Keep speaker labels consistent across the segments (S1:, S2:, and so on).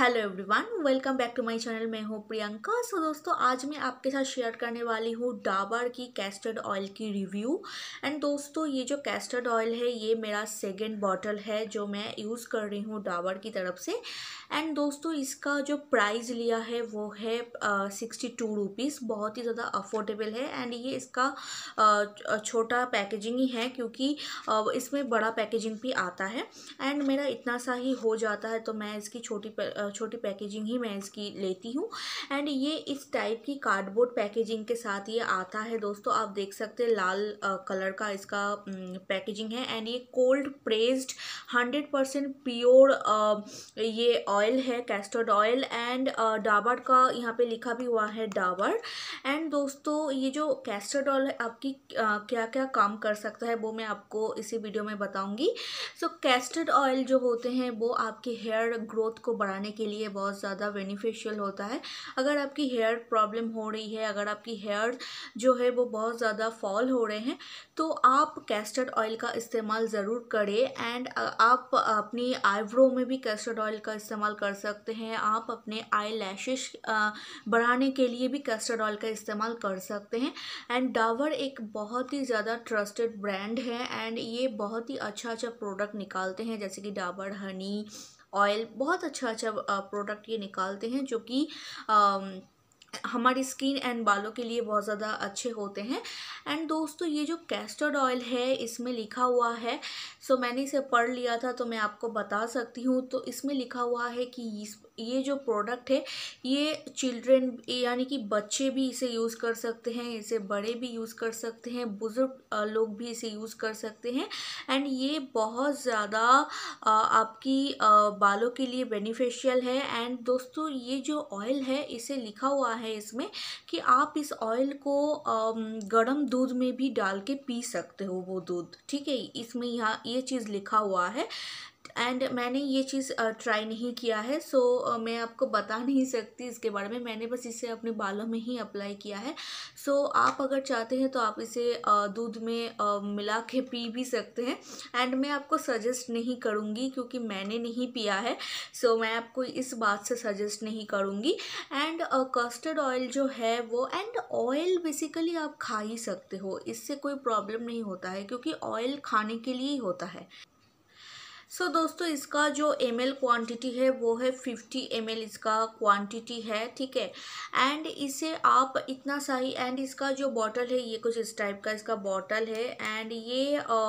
S1: hello everyone welcome back to my channel मैं हूँ प्रियंका सो दोस्तों आज मैं आपके साथ शेयर करने वाली हूँ डाबर की कैस्टर्ड ऑयल की रिव्यू एंड दोस्तों ये जो कैस्टर्ड ऑयल है ये मेरा सेकेंड बॉटल है जो मैं यूज़ कर रही हूँ डाबर की तरफ से एंड दोस्तों इसका जो प्राइस लिया है वो है सिक्सटी टू रुपीज़ बहुत ही ज़्यादा अफोर्डेबल है एंड ये इसका uh, छोटा पैकेजिंग ही है क्योंकि uh, इसमें बड़ा पैकेजिंग भी आता है एंड मेरा इतना सा ही हो जाता है तो मैं इसकी छोटी uh, छोटी पैकेजिंग ही मैं इसकी लेती हूँ एंड ये इस टाइप की कार्डबोर्ड पैकेजिंग के साथ ये आता है दोस्तों आप देख सकते हैं लाल कलर का इसका पैकेजिंग है एंड ये cold pressed hundred percent pure ये ऑयल है कैस्टर्ड ऑयल एंड डाबर का यहाँ पे लिखा भी हुआ है डाबर एंड दोस्तों ये जो कैस्टर्ड ऑयल है आपकी क्या क्या काम कर सकता है वो मैं आपको इसी वीडियो में बताऊँगी सो so, कैस्टर्ड ऑयल जो होते हैं वो आपके हेयर ग्रोथ को बढ़ाने करने के लिए बहुत ज़्यादा बेनिफिशियल होता है अगर आपकी हेयर प्रॉब्लम हो रही है अगर आपकी हेयर जो है वो बहुत ज़्यादा फॉल हो रहे हैं तो आप कैस्टर्ड ऑयल का इस्तेमाल ज़रूर करें एंड आप अपनी आईब्रो में भी कैस्टर्ड ऑयल का इस्तेमाल कर सकते हैं आप अपने आई लैशेस बढ़ाने के लिए भी कैस्टर्ड ऑयल का इस्तेमाल कर सकते हैं एंड डावर एक बहुत ही ज़्यादा ट्रस्टेड ब्रांड है एंड ये बहुत ही अच्छा अच्छा प्रोडक्ट निकालते हैं जैसे कि डाबर हनी ऑयल बहुत अच्छा अच्छा प्रोडक्ट ये निकालते हैं जो कि हमारी स्किन एंड बालों के लिए बहुत ज़्यादा अच्छे होते हैं एंड दोस्तों ये जो कैस्टर्ड ऑयल है इसमें लिखा हुआ है सो मैंने इसे पढ़ लिया था तो मैं आपको बता सकती हूँ तो इसमें लिखा हुआ है कि इस ये जो प्रोडक्ट है ये चिल्ड्रेन यानी कि बच्चे भी इसे यूज़ कर सकते हैं इसे बड़े भी यूज़ कर सकते हैं बुज़ुर्ग लोग भी इसे यूज़ कर सकते हैं एंड ये बहुत ज़्यादा आपकी बालों के लिए बेनिफिशियल है एंड दोस्तों ये जो ऑयल है इसे लिखा हुआ है इसमें कि आप इस ऑयल को गर्म दूध में भी डाल के पी सकते हो वो दूध ठीक है इसमें यहाँ ये चीज़ लिखा हुआ है एंड मैंने ये चीज़ ट्राई नहीं किया है सो so, मैं आपको बता नहीं सकती इसके बारे में मैंने बस इसे अपने बालों में ही अप्लाई किया है सो so, आप अगर चाहते हैं तो आप इसे दूध में मिला के पी भी सकते हैं एंड मैं आपको सजेस्ट नहीं करूँगी क्योंकि मैंने नहीं पिया है सो so, मैं आपको इस बात से सजेस्ट नहीं करूँगी एंड कस्टर्ड ऑयल जो है वो एंड ऑयल बेसिकली आप खा ही सकते हो इससे कोई प्रॉब्लम नहीं होता है क्योंकि ऑयल खाने के लिए ही होता है सो so, दोस्तों इसका जो एम एल क्वान्टिटी है वो है फिफ्टी एम एल इसका क्वान्टिटी है ठीक है एंड इसे आप इतना सा ही एंड इसका जो बॉटल है ये कुछ इस टाइप का इसका बॉटल है एंड ये आ,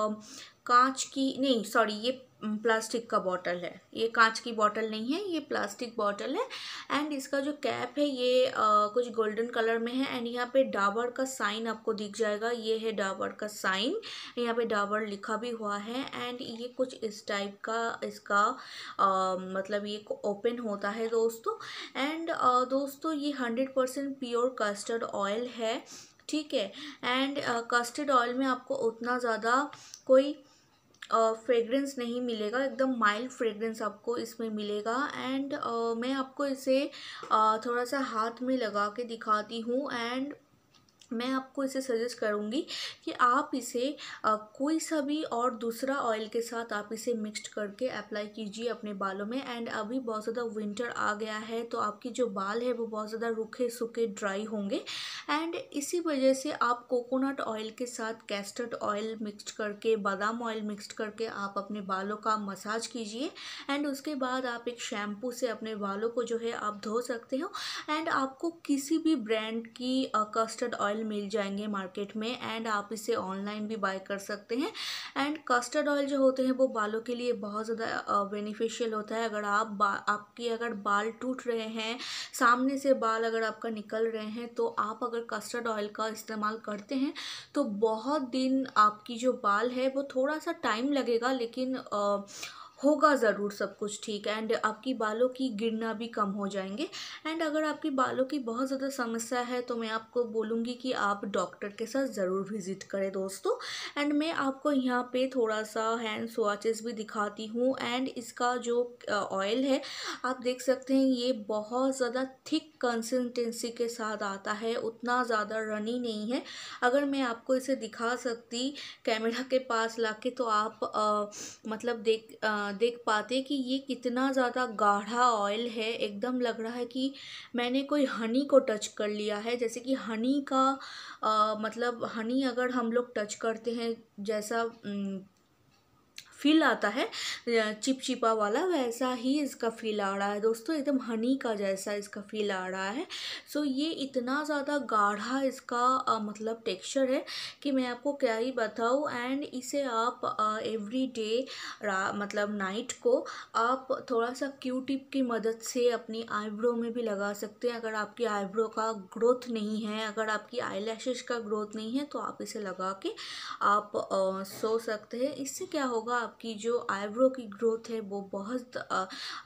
S1: कांच की नहीं सॉरी ये प्लास्टिक का बॉटल है ये कांच की बॉटल नहीं है ये प्लास्टिक बॉटल है एंड इसका जो कैप है ये आ, कुछ गोल्डन कलर में है एंड यहाँ पे डाबर का साइन आपको दिख जाएगा ये है डाबर का साइन यहाँ पे डाबर लिखा भी हुआ है एंड ये कुछ इस टाइप का इसका आ, मतलब ये ओपन होता है दोस्तों एंड दोस्तों ये hundred percent pure castor oil है ठीक है एंड कस्टर्ड ऑयल में आपको उतना ज़्यादा कोई फ्रेगरेंस नहीं मिलेगा एकदम माइल्ड फ्रेगरेंस आपको इसमें मिलेगा एंड मैं आपको इसे थोड़ा सा हाथ में लगा के दिखाती हूँ एंड मैं आपको इसे सजेस्ट करूँगी कि आप इसे आ, कोई सा भी और दूसरा ऑयल के साथ आप इसे मिक्स्ड करके अप्लाई कीजिए अपने बालों में एंड अभी बहुत ज़्यादा विंटर आ गया है तो आपकी जो बाल है वो बहुत ज़्यादा रूखे सूखे ड्राई होंगे एंड इसी वजह से आप कोकोनट ऑयल के साथ कैस्टर्ड ऑयल मिक्सड करके बादाम ऑयल मिक्सड करके आप अपने बालों का मसाज कीजिए एंड उसके बाद आप एक शैम्पू से अपने बालों को जो है आप धो सकते हो एंड आपको किसी भी ब्रांड की कस्टर्ड ऑयल ऑयल मिल जाएंगे मार्केट में एंड आप इसे ऑनलाइन भी बाय कर सकते हैं एंड कस्टर्ड ऑयल जो होते हैं वो बालों के लिए बहुत ज़्यादा बेनिफिशियल होता है अगर आप आपकी अगर बाल टूट रहे हैं सामने से बाल अगर आपका निकल रहे हैं तो आप अगर कस्टर्ड ऑयल का इस्तेमाल करते हैं तो बहुत दिन आपकी जो बाल है वो थोड़ा सा टाइम लगेगा लेकिन आ, होगा ज़रूर सब कुछ ठीक एंड आपकी बालों की गिरना भी कम हो जाएंगे एंड अगर आपकी बालों की बहुत ज़्यादा समस्या है तो मैं आपको बोलूँगी कि आप डॉक्टर के साथ ज़रूर विज़िट करें दोस्तों एंड मैं आपको यहाँ पे थोड़ा सा हैंड स्वाचेस भी दिखाती हूँ एंड इसका जो ऑयल है आप देख सकते हैं ये बहुत ज़्यादा थिक कंसिस्टेंसी के साथ आता है उतना ज़्यादा रनी नहीं है अगर मैं आपको इसे दिखा सकती कैमरा के पास ला के तो आप आ, मतलब देख आ, देख पाते कि ये कितना ज़्यादा गाढ़ा ऑयल है एकदम लग रहा है कि मैंने कोई हनी को टच कर लिया है जैसे कि हनी का आ, मतलब हनी अगर हम लोग टच करते हैं जैसा न, फील आता है चिपचिपा वाला वैसा ही इसका फील आ रहा है दोस्तों एकदम हनी का जैसा इसका फील आ रहा है सो ये इतना ज़्यादा गाढ़ा इसका आ, मतलब टेक्सचर है कि मैं आपको क्या ही बताऊँ एंड इसे आप एवरी डे मतलब नाइट को आप थोड़ा सा क्यू टिप की मदद से अपनी आईब्रो में भी लगा सकते हैं अगर आपकी आईब्रो का ग्रोथ नहीं है अगर आपकी आई का ग्रोथ नहीं है तो आप इसे लगा के आप आ, सो सकते हैं इससे क्या होगा आप आपकी जो आईब्रो की ग्रोथ है वो बहुत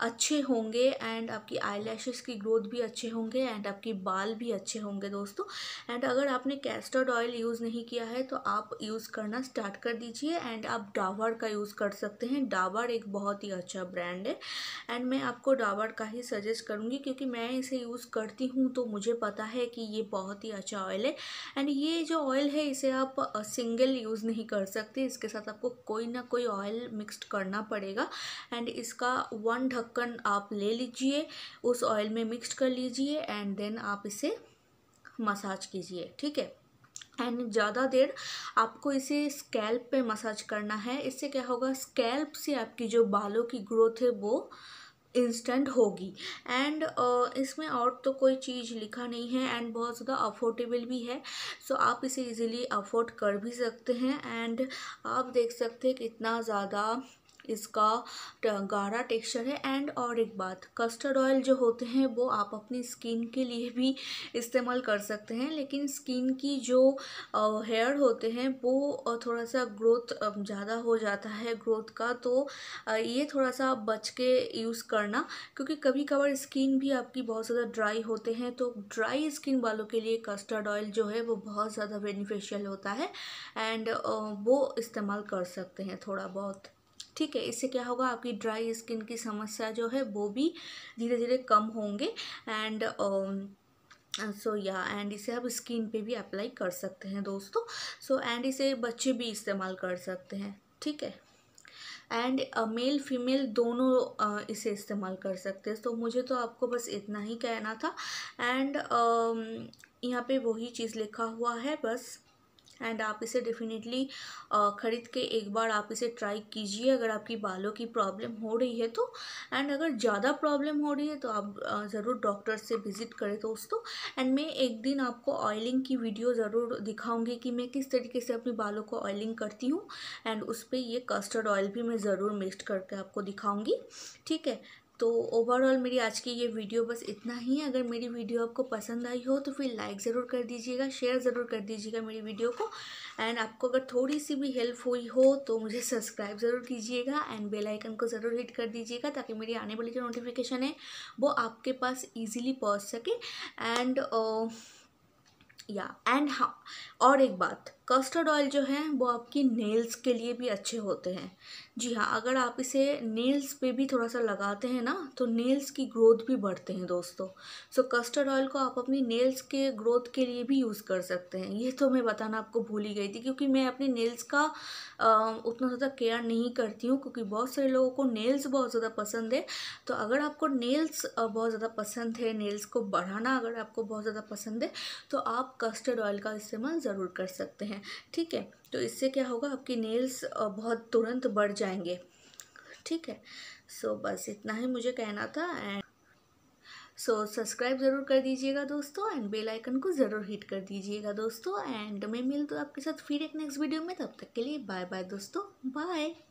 S1: अच्छे होंगे एंड आपकी आई की ग्रोथ भी अच्छे होंगे एंड आपकी बाल भी अच्छे होंगे दोस्तों एंड अगर आपने कैस्टर्ड ऑयल यूज़ नहीं किया है तो आप यूज़ करना स्टार्ट कर दीजिए एंड आप डाबर का यूज़ कर सकते हैं डाबर एक बहुत ही अच्छा ब्रांड है एंड मैं आपको डाबर का ही सजेस्ट करूँगी क्योंकि मैं इसे यूज़ करती हूँ तो मुझे पता है कि ये बहुत ही अच्छा ऑयल है एंड ये जो ऑयल है इसे आप सिंगल यूज़ नहीं कर सकते इसके साथ आपको कोई ना कोई ऑयल वेल मिक्सड करना पड़ेगा एंड इसका वन ढक्कन आप ले लीजिए उस ऑयल में मिक्सड कर लीजिए एंड देन आप इसे मसाज कीजिए ठीक है एंड ज़्यादा देर आपको इसे स्कैल्प पे मसाज करना है इससे क्या होगा स्कैल्प से आपकी जो बालों की ग्रोथ है वो इंस्टेंट होगी एंड uh, इसमें और तो कोई चीज़ लिखा नहीं है एंड बहुत ज़्यादा अफोर्डेबल भी है सो so, आप इसे इजीली अफोर्ड कर भी सकते हैं एंड आप देख सकते हैं कितना ज़्यादा इसका गाढ़ा टेक्सचर है एंड और एक बात कस्टर्ड ऑयल जो होते हैं वो आप अपनी स्किन के लिए भी इस्तेमाल कर सकते हैं लेकिन स्किन की जो हेयर होते हैं वो थोड़ा सा ग्रोथ ज़्यादा हो जाता है ग्रोथ का तो ये थोड़ा सा बच के यूज़ करना क्योंकि कभी कभार स्किन भी आपकी बहुत ज़्यादा ड्राई होते हैं तो ड्राई स्किन वालों के लिए कस्टर्ड ऑयल जो है वो बहुत ज़्यादा बेनिफिशियल होता है एंड वो इस्तेमाल कर सकते हैं थोड़ा बहुत ठीक है इससे क्या होगा आपकी ड्राई स्किन की समस्या जो है वो भी धीरे धीरे कम होंगे एंड सो या एंड इसे आप स्किन पे भी अप्लाई कर सकते हैं दोस्तों सो so, एंड इसे बच्चे भी इस्तेमाल कर सकते हैं ठीक है एंड मेल फीमेल दोनों uh, इसे इस्तेमाल कर सकते हैं तो so, मुझे तो आपको बस इतना ही कहना था एंड um, यहाँ पे वही चीज़ लिखा हुआ है बस एंड आप इसे डेफिनेटली ख़रीद के एक बार आप इसे ट्राई कीजिए अगर आपकी बालों की प्रॉब्लम हो रही है तो एंड अगर ज़्यादा प्रॉब्लम हो रही है तो आप ज़रूर डॉक्टर से विज़िट करें दोस्तों एंड मैं एक दिन आपको ऑयलिंग की वीडियो ज़रूर दिखाऊंगी कि मैं किस तरीके से अपने बालों को ऑयलिंग करती हूँ एंड उस पर ये कस्टर्ड ऑयल भी मैं ज़रूर मिक्स करके आपको दिखाऊँगी ठीक है तो ओवरऑल मेरी आज की ये वीडियो बस इतना ही है अगर मेरी वीडियो आपको पसंद आई हो तो फिर लाइक ज़रूर कर दीजिएगा शेयर ज़रूर कर दीजिएगा मेरी वीडियो को एंड आपको अगर थोड़ी सी भी हेल्प हुई हो तो मुझे सब्सक्राइब ज़रूर कीजिएगा एंड बेल आइकन को ज़रूर हिट कर दीजिएगा ताकि मेरी आने वाली जो नोटिफिकेशन है वो आपके पास ईजिली पहुँच सके एंड या एंड हाँ और एक बात कस्टर्ड ऑयल जो है वो आपकी नेल्स के लिए भी अच्छे होते हैं जी हाँ अगर आप इसे नेल्स पे भी थोड़ा सा लगाते हैं ना तो नेल्स की ग्रोथ भी बढ़ते हैं दोस्तों सो कस्टर्ड ऑयल को आप अपनी नेल्स के ग्रोथ के लिए भी यूज़ कर सकते हैं ये तो मैं बताना आपको भूल ही गई थी क्योंकि मैं अपनी नेल्स का आ, उतना ज़्यादा केयर नहीं करती हूँ क्योंकि बहुत सारे लोगों को नेल्स बहुत ज़्यादा पसंद है तो अगर आपको नेल्स बहुत ज़्यादा पसंद है नेल्स को बढ़ाना अगर आपको बहुत ज़्यादा पसंद है तो आप कस्टर्ड ऑयल का इस्तेमाल ज़रूर कर सकते हैं ठीक है तो इससे क्या होगा आपकी नेल्स बहुत तुरंत बढ़ जाएंगे ठीक है सो so, बस इतना ही मुझे कहना था एंड सो सब्सक्राइब ज़रूर कर दीजिएगा दोस्तों एंड बेल आइकन को ज़रूर हिट कर दीजिएगा दोस्तों एंड मैं मिल तो आपके साथ फिर एक नेक्स्ट वीडियो में तब तक के लिए बाय बाय दोस्तों बाय